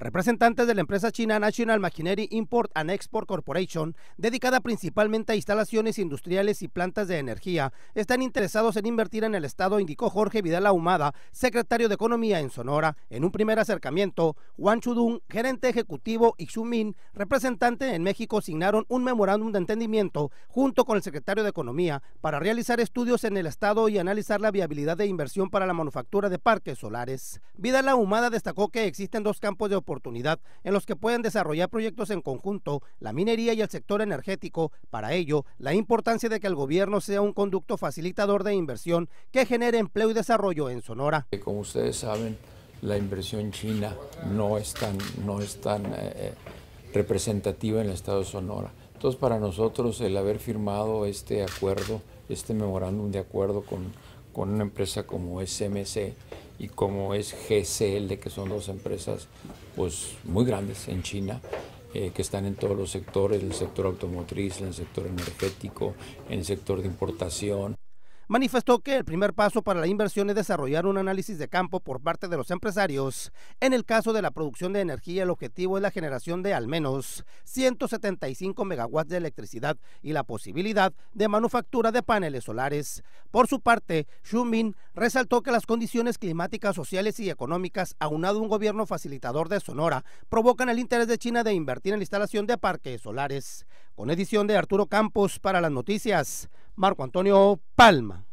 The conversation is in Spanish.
Representantes de la empresa china National Machinery Import and Export Corporation, dedicada principalmente a instalaciones industriales y plantas de energía, están interesados en invertir en el Estado, indicó Jorge Vidal Ahumada, secretario de Economía en Sonora. En un primer acercamiento, Juan Chudun, gerente ejecutivo, y Xu Min, representante en México, signaron un memorándum de entendimiento junto con el secretario de Economía para realizar estudios en el Estado y analizar la viabilidad de inversión para la manufactura de parques solares. Vidal Ahumada destacó que existen dos campos de oportunidad en los que puedan desarrollar proyectos en conjunto, la minería y el sector energético. Para ello, la importancia de que el gobierno sea un conducto facilitador de inversión que genere empleo y desarrollo en Sonora. Como ustedes saben, la inversión china no es tan, no eh, eh, representativa en el estado de Sonora. Entonces, para nosotros el haber firmado este acuerdo, este memorándum de acuerdo con con una empresa como SMC y como es GCL, que son dos empresas pues, muy grandes en China, eh, que están en todos los sectores, el sector automotriz, el sector energético, el sector de importación, manifestó que el primer paso para la inversión es desarrollar un análisis de campo por parte de los empresarios. En el caso de la producción de energía, el objetivo es la generación de al menos 175 megawatts de electricidad y la posibilidad de manufactura de paneles solares. Por su parte, Min resaltó que las condiciones climáticas, sociales y económicas, aunado a un gobierno facilitador de Sonora, provocan el interés de China de invertir en la instalación de parques solares con edición de Arturo Campos para las noticias, Marco Antonio Palma.